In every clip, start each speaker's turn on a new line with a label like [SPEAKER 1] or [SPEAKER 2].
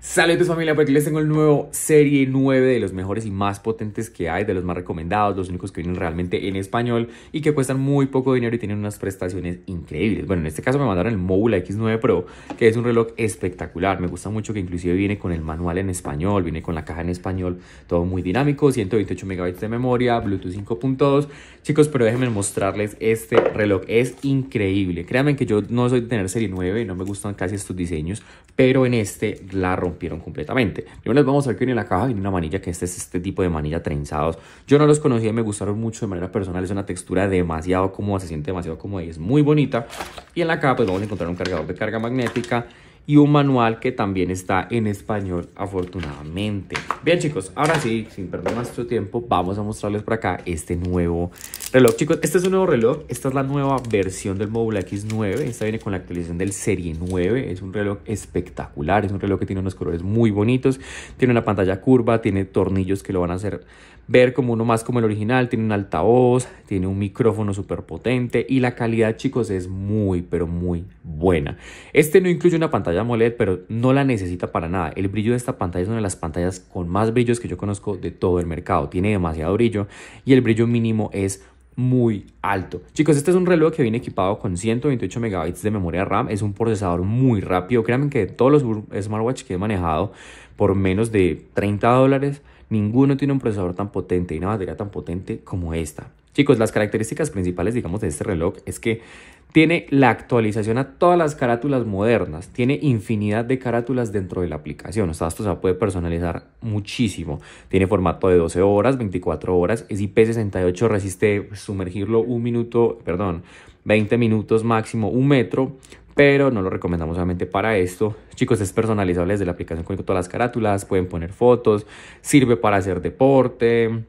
[SPEAKER 1] Saludos familia, porque les tengo el nuevo serie 9 de los mejores y más potentes que hay, de los más recomendados, los únicos que vienen realmente en español y que cuestan muy poco dinero y tienen unas prestaciones increíbles. Bueno, en este caso me mandaron el Mobula X9 Pro, que es un reloj espectacular. Me gusta mucho que inclusive viene con el manual en español, viene con la caja en español, todo muy dinámico, 128 megabytes de memoria, Bluetooth 5.2. Chicos, pero déjenme mostrarles este reloj, es increíble. Créanme que yo no soy de tener serie 9, y no me gustan casi estos diseños, pero en este la rompieron completamente. yo les vamos a ver que viene la caja, viene una manilla que este es este tipo de manilla trenzados. Yo no los conocía, me gustaron mucho de manera personal, es una textura demasiado cómoda, se siente demasiado cómoda y es muy bonita. Y en la caja pues vamos a encontrar un cargador de carga magnética y un manual que también está en español afortunadamente. Bien chicos, ahora sí, sin perder más tiempo, vamos a mostrarles por acá este nuevo Reloj, chicos, este es un nuevo reloj. Esta es la nueva versión del Mobile X9. Esta viene con la actualización del Serie 9. Es un reloj espectacular. Es un reloj que tiene unos colores muy bonitos. Tiene una pantalla curva, tiene tornillos que lo van a hacer ver como uno más como el original. Tiene un altavoz, tiene un micrófono súper potente. Y la calidad, chicos, es muy, pero muy buena. Este no incluye una pantalla AMOLED, pero no la necesita para nada. El brillo de esta pantalla es una de las pantallas con más brillos que yo conozco de todo el mercado. Tiene demasiado brillo y el brillo mínimo es muy alto. Chicos, este es un reloj que viene equipado con 128 megabytes de memoria RAM. Es un procesador muy rápido. Créanme que de todos los smartwatch que he manejado por menos de 30 dólares, ninguno tiene un procesador tan potente y una batería tan potente como esta. Chicos, las características principales, digamos, de este reloj es que tiene la actualización a todas las carátulas modernas, tiene infinidad de carátulas dentro de la aplicación, o sea, esto se puede personalizar muchísimo. Tiene formato de 12 horas, 24 horas, es IP68, resiste sumergirlo un minuto, perdón, 20 minutos máximo, un metro, pero no lo recomendamos solamente para esto. Chicos, es personalizable desde la aplicación con todas las carátulas, pueden poner fotos, sirve para hacer deporte,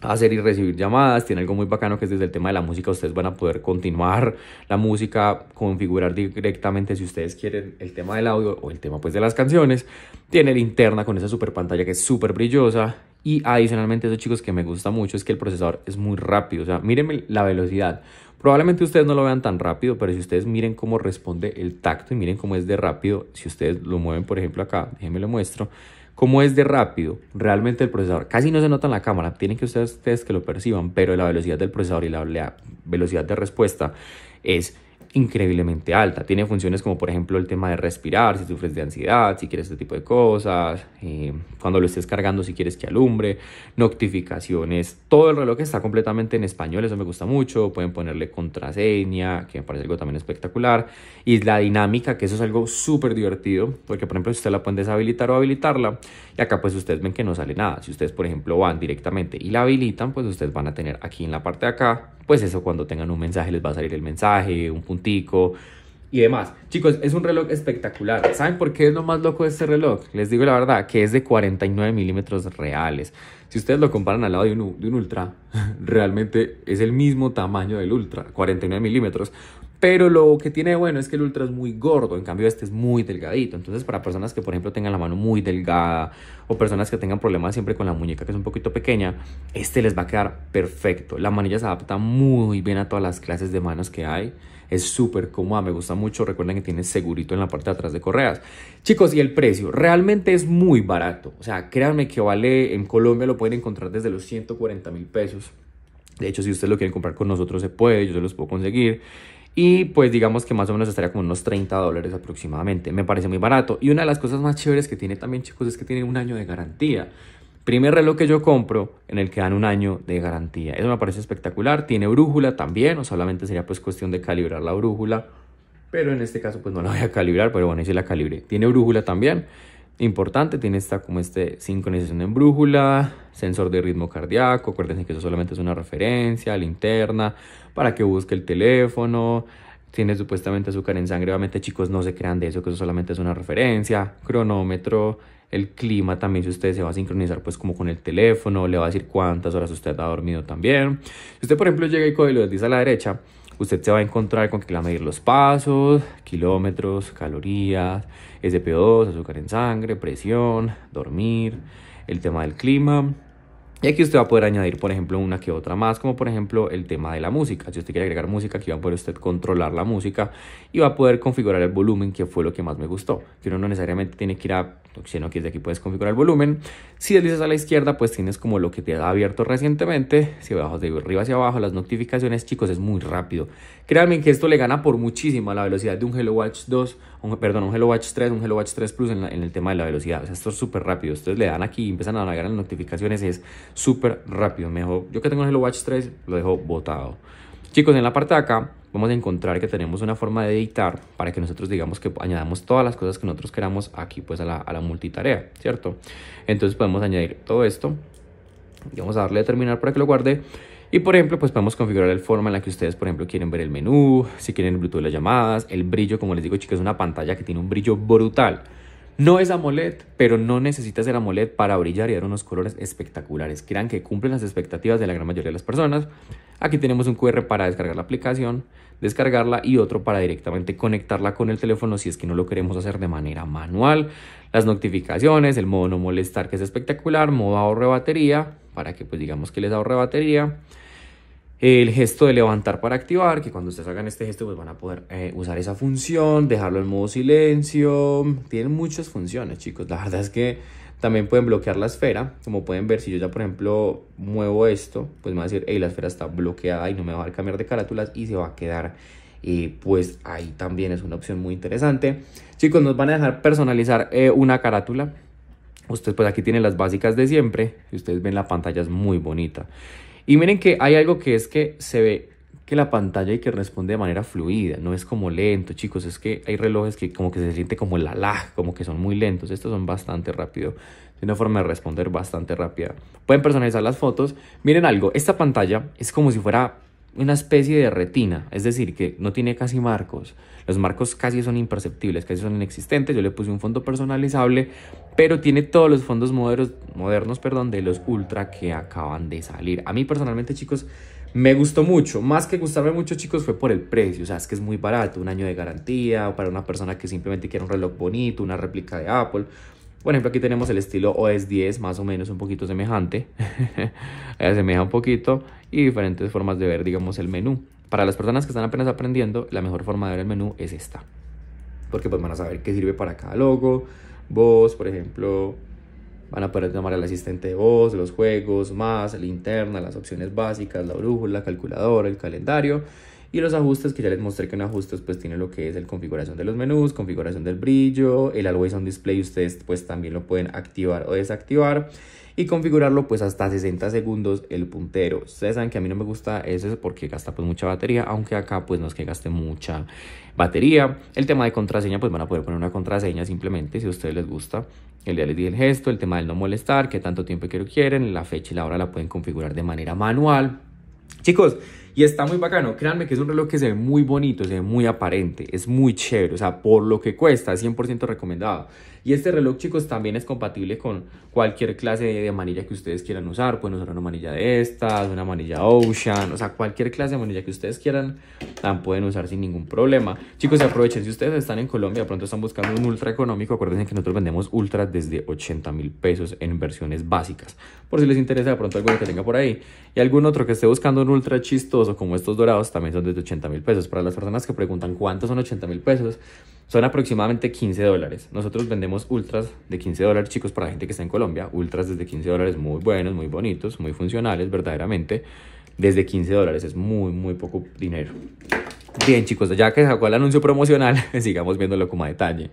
[SPEAKER 1] hacer y recibir llamadas, tiene algo muy bacano que es desde el tema de la música, ustedes van a poder continuar la música, configurar directamente si ustedes quieren el tema del audio o el tema pues de las canciones, tiene linterna con esa super pantalla que es súper brillosa y adicionalmente eso chicos que me gusta mucho es que el procesador es muy rápido, o sea, mírenme la velocidad, probablemente ustedes no lo vean tan rápido, pero si ustedes miren cómo responde el tacto y miren cómo es de rápido, si ustedes lo mueven por ejemplo acá, déjenme lo muestro, ¿Cómo es de rápido realmente el procesador? Casi no se nota en la cámara, tienen que ustedes, que lo perciban, pero la velocidad del procesador y la velocidad de respuesta es increíblemente alta. Tiene funciones como por ejemplo el tema de respirar, si sufres de ansiedad, si quieres este tipo de cosas, eh, cuando lo estés cargando, si quieres que alumbre, notificaciones. Todo el reloj está completamente en español, eso me gusta mucho. Pueden ponerle contraseña, que me parece algo también espectacular. Y la dinámica, que eso es algo súper divertido, porque por ejemplo si usted la pueden deshabilitar o habilitarla, y acá pues ustedes ven que no sale nada. Si ustedes por ejemplo van directamente y la habilitan, pues ustedes van a tener aquí en la parte de acá pues eso cuando tengan un mensaje les va a salir el mensaje, un puntico y demás. Chicos, es un reloj espectacular. ¿Saben por qué es lo más loco de este reloj? Les digo la verdad, que es de 49 milímetros reales. Si ustedes lo comparan al lado de un, de un Ultra, realmente es el mismo tamaño del Ultra, 49 milímetros. Pero lo que tiene bueno es que el ultra es muy gordo, en cambio este es muy delgadito. Entonces para personas que por ejemplo tengan la mano muy delgada o personas que tengan problemas siempre con la muñeca que es un poquito pequeña, este les va a quedar perfecto. La manilla se adapta muy bien a todas las clases de manos que hay. Es súper cómoda, me gusta mucho. Recuerden que tiene segurito en la parte de atrás de correas. Chicos, y el precio realmente es muy barato. O sea, créanme que vale, en Colombia lo pueden encontrar desde los 140 mil pesos. De hecho, si ustedes lo quieren comprar con nosotros, se puede, yo se los puedo conseguir. Y pues digamos que más o menos estaría con unos 30 dólares aproximadamente. Me parece muy barato. Y una de las cosas más chéveres que tiene también, chicos, es que tiene un año de garantía. Primer reloj que yo compro en el que dan un año de garantía. Eso me parece espectacular. Tiene brújula también, o solamente sería pues cuestión de calibrar la brújula. Pero en este caso pues no la voy a calibrar, pero bueno, ahí la calibre Tiene brújula también importante. Tiene esta como este sincronización en brújula, sensor de ritmo cardíaco. Acuérdense que eso solamente es una referencia, linterna, para que busque el teléfono. Tiene supuestamente azúcar en sangre. Obviamente, chicos, no se crean de eso, que eso solamente es una referencia. Cronómetro, el clima también si usted se va a sincronizar pues como con el teléfono, le va a decir cuántas horas usted ha dormido también. Si usted por ejemplo llega y lo desliza a la derecha, usted se va a encontrar con que la va medir los pasos, kilómetros, calorías, SPO2, azúcar en sangre, presión, dormir, el tema del clima, y aquí usted va a poder añadir, por ejemplo, una que otra más, como por ejemplo el tema de la música. Si usted quiere agregar música, aquí va a poder usted controlar la música y va a poder configurar el volumen, que fue lo que más me gustó. Que uno no necesariamente tiene que ir a, sino que desde aquí puedes configurar el volumen. Si deslizas a la izquierda, pues tienes como lo que te ha abierto recientemente. Si bajas de arriba hacia abajo, las notificaciones, chicos, es muy rápido. Créanme que esto le gana por muchísimo a la velocidad de un Hello Watch 2, perdón, un Hello Watch 3, un Hello Watch 3 Plus en, el tema de la velocidad. esto es súper rápido. Ustedes le dan aquí y empiezan a navegar las notificaciones. Es súper rápido. mejor yo que tengo el Hello Watch 3, lo dejo botado. Chicos, en la parte de acá vamos a encontrar que tenemos una forma de editar para que nosotros digamos que añadamos todas las cosas que nosotros queramos aquí pues a la, multitarea, ¿cierto? Entonces podemos añadir todo esto y vamos a darle a terminar para que lo guarde. Y por ejemplo, pues podemos configurar el forma en la que ustedes, por ejemplo, quieren ver el menú, si quieren el Bluetooth las llamadas, el brillo, como les digo chicos, es una pantalla que tiene un brillo brutal. No es AMOLED, pero no necesitas el AMOLED para brillar y dar unos colores espectaculares. Crean que cumplen las expectativas de la gran mayoría de las personas. Aquí tenemos un QR para descargar la aplicación, descargarla y otro para directamente conectarla con el teléfono si es que no lo queremos hacer de manera manual. Las notificaciones, el modo no molestar que es espectacular, modo ahorro batería, para que pues digamos que les ahorre batería el gesto de levantar para activar, que cuando ustedes hagan este gesto pues van a poder eh, usar esa función, dejarlo en modo silencio. Tienen muchas funciones, chicos. La verdad es que también pueden bloquear la esfera. Como pueden ver, si yo ya por ejemplo muevo esto, pues me va a decir, hey, la esfera está bloqueada y no me va a dejar cambiar de carátulas y se va a quedar. Y eh, pues ahí también es una opción muy interesante. Chicos, nos van a dejar personalizar eh, una carátula. Ustedes pues aquí tienen las básicas de siempre. ustedes ven la pantalla es muy bonita. Y miren que hay algo que es que se ve que la pantalla y que responde de manera fluida, no es como lento, chicos, es que hay relojes que como que se siente como la lag, como que son muy lentos, estos son bastante rápido, de una forma de responder bastante rápida. Pueden personalizar las fotos, miren algo, esta pantalla es como si fuera una especie de retina, es decir, que no tiene casi marcos. Los marcos casi son imperceptibles, casi son inexistentes. Yo le puse un fondo personalizable, pero tiene todos los fondos modernos, modernos perdón, de los Ultra que acaban de salir. A mí personalmente, chicos, me gustó mucho. Más que gustarme mucho, chicos, fue por el precio. O sea, es que es muy barato. Un año de garantía para una persona que simplemente quiere un reloj bonito, una réplica de Apple. Por ejemplo, aquí tenemos el estilo OS 10, más o menos un poquito semejante. Asemeja un poquito y diferentes formas de ver, digamos, el menú. Para las personas que están apenas aprendiendo, la mejor forma de ver el menú es esta. Porque pues van a saber qué sirve para cada logo. Voz, por ejemplo, van a poder llamar al asistente de voz, los juegos, más, linterna, las opciones básicas, la brújula, calculadora, el calendario y los ajustes, que ya les mostré que en ajustes pues tiene lo que es el configuración de los menús, configuración del brillo, el Always On Display, ustedes pues también lo pueden activar o desactivar y configurarlo pues hasta 60 segundos el puntero. Ustedes saben que a mí no me gusta eso porque gasta pues mucha batería, aunque acá pues no es que gaste mucha batería. El tema de contraseña pues van a poder poner una contraseña simplemente si a ustedes les gusta. El día les di el gesto, el tema del no molestar, qué tanto tiempo que quieren, la fecha y la hora la pueden configurar de manera manual. Chicos, y está muy bacano, créanme que es un reloj que se ve muy bonito, se ve muy aparente, es muy chévere, o sea, por lo que cuesta, es 100% recomendado. Y este reloj, chicos, también es compatible con cualquier clase de manilla que ustedes quieran usar. Pueden usar una manilla de estas, una manilla Ocean, o sea, cualquier clase de manilla que ustedes quieran, la pueden usar sin ningún problema. Chicos, aprovechen, si ustedes están en Colombia, de pronto están buscando un ultra económico, acuérdense que nosotros vendemos ultras desde 80 mil pesos en versiones básicas. Por si les interesa de pronto alguno que tenga por ahí. Y algún otro que esté buscando un ultra chistoso o como estos dorados también son desde 80 mil pesos. Para las personas que preguntan cuántos son 80 mil pesos, son aproximadamente 15 dólares. Nosotros vendemos ultras de 15 dólares, chicos, para la gente que está en Colombia. Ultras desde 15 dólares muy buenos, muy bonitos, muy funcionales, verdaderamente. Desde 15 dólares es muy, muy poco dinero. Bien, chicos, ya que sacó el anuncio promocional, sigamos viéndolo como a detalle.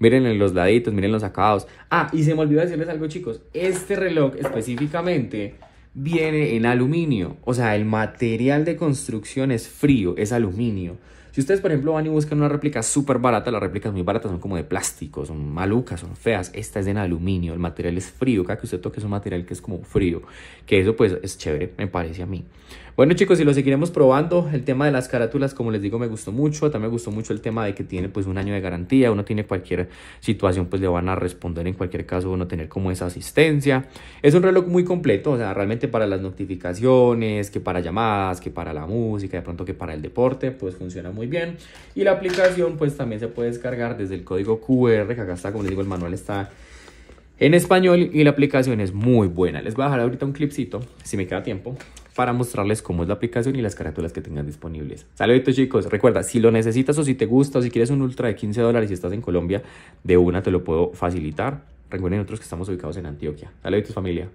[SPEAKER 1] Miren los laditos, miren los acabados. Ah, y se me olvidó decirles algo, chicos. Este reloj específicamente viene en aluminio. O sea, el material de construcción es frío, es aluminio. Si ustedes, por ejemplo, van y buscan una réplica súper barata, las réplicas muy baratas son como de plástico, son malucas, son feas. Esta es en aluminio, el material es frío. Cada que usted toque es un material que es como frío. Que eso, pues, es chévere, me parece a mí. Bueno chicos, si lo seguiremos probando. El tema de las carátulas, como les digo, me gustó mucho. También me gustó mucho el tema de que tiene pues un año de garantía. Uno tiene cualquier situación, pues le van a responder en cualquier caso, uno tener como esa asistencia. Es un reloj muy completo, o sea, realmente para las notificaciones, que para llamadas, que para la música, de pronto que para el deporte, pues funciona muy bien. Y la aplicación pues también se puede descargar desde el código QR, que acá está, como les digo, el manual está en español y la aplicación es muy buena. Les voy a dejar ahorita un clipcito, si me queda tiempo, para mostrarles cómo es la aplicación y las carátulas que tengan disponibles. Saluditos chicos, recuerda, si lo necesitas o si te gusta o si quieres un ultra de 15 dólares y estás en Colombia, de una te lo puedo facilitar. Recuerden otros que estamos ubicados en Antioquia. Saluditos familia.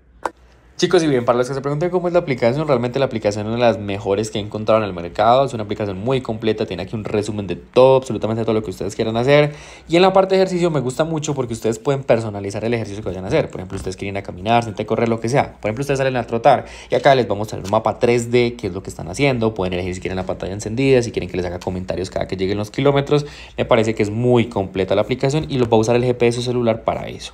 [SPEAKER 1] Chicos, y bien, para los que se pregunten cómo es la aplicación, realmente la aplicación es una de las mejores que he encontrado en el mercado. Es una aplicación muy completa, tiene aquí un resumen de todo, absolutamente todo lo que ustedes quieran hacer. Y en la parte de ejercicio me gusta mucho porque ustedes pueden personalizar el ejercicio que vayan a hacer. Por ejemplo, ustedes quieren ir a caminar, sentar, correr, lo que sea. Por ejemplo, ustedes salen a trotar y acá les vamos a mostrar un mapa 3D, qué es lo que están haciendo. Pueden elegir si quieren la pantalla encendida, si quieren que les haga comentarios cada que lleguen los kilómetros. Me parece que es muy completa la aplicación y los va a usar el GPS o celular para eso.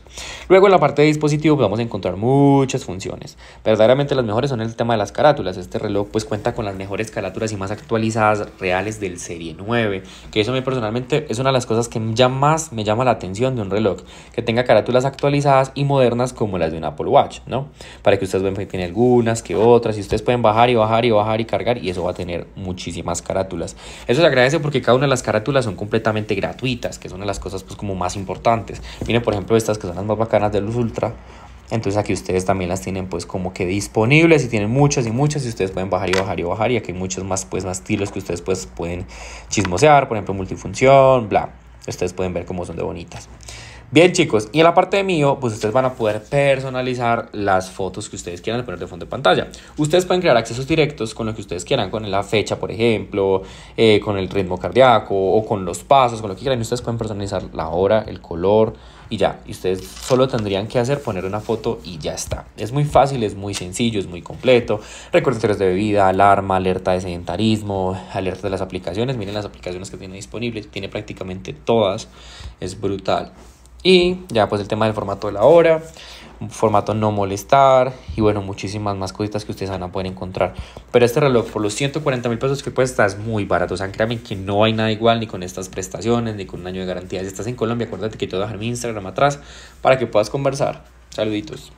[SPEAKER 1] Luego en la parte de dispositivo vamos a encontrar muchas funciones. Verdaderamente las mejores son el tema de las carátulas. Este reloj pues cuenta con las mejores carátulas y más actualizadas reales del Serie 9, que eso a mí personalmente es una de las cosas que ya más me llama la atención de un reloj, que tenga carátulas actualizadas y modernas como las de un Apple Watch, ¿no? Para que ustedes vean que tiene algunas, que otras, y ustedes pueden bajar y bajar y bajar y cargar y eso va a tener muchísimas carátulas. Eso se agradece porque cada una de las carátulas son completamente gratuitas, que es una de las cosas pues como más importantes. Miren por ejemplo estas que son las más bacanas de Luz Ultra, entonces aquí ustedes también las tienen pues como que disponibles y tienen muchas y muchas y ustedes pueden bajar y bajar y bajar y aquí hay muchos más pues más estilos que ustedes pues pueden chismosear, por ejemplo multifunción, bla. Ustedes pueden ver cómo son de bonitas. Bien chicos, y en la parte de mío, pues ustedes van a poder personalizar las fotos que ustedes quieran poner de fondo de pantalla. Ustedes pueden crear accesos directos con lo que ustedes quieran, con la fecha, por ejemplo, eh, con el ritmo cardíaco o con los pasos, con lo que quieran. y Ustedes pueden personalizar la hora, el color, y ya. Y ustedes solo tendrían que hacer poner una foto y ya está. Es muy fácil, es muy sencillo, es muy completo. Recordatorios de bebida, alarma, alerta de sedentarismo, alerta de las aplicaciones. Miren las aplicaciones que tiene disponibles. Tiene prácticamente todas. Es brutal. Y ya pues el tema del formato de la hora, formato no molestar y bueno, muchísimas más cositas que ustedes van a poder encontrar. Pero este reloj por los 140 mil pesos que cuesta es muy barato. O sea, créanme que no hay nada igual ni con estas prestaciones, ni con un año de garantía. Si estás en Colombia, acuérdate que te voy a dejar mi Instagram atrás para que puedas conversar. Saluditos.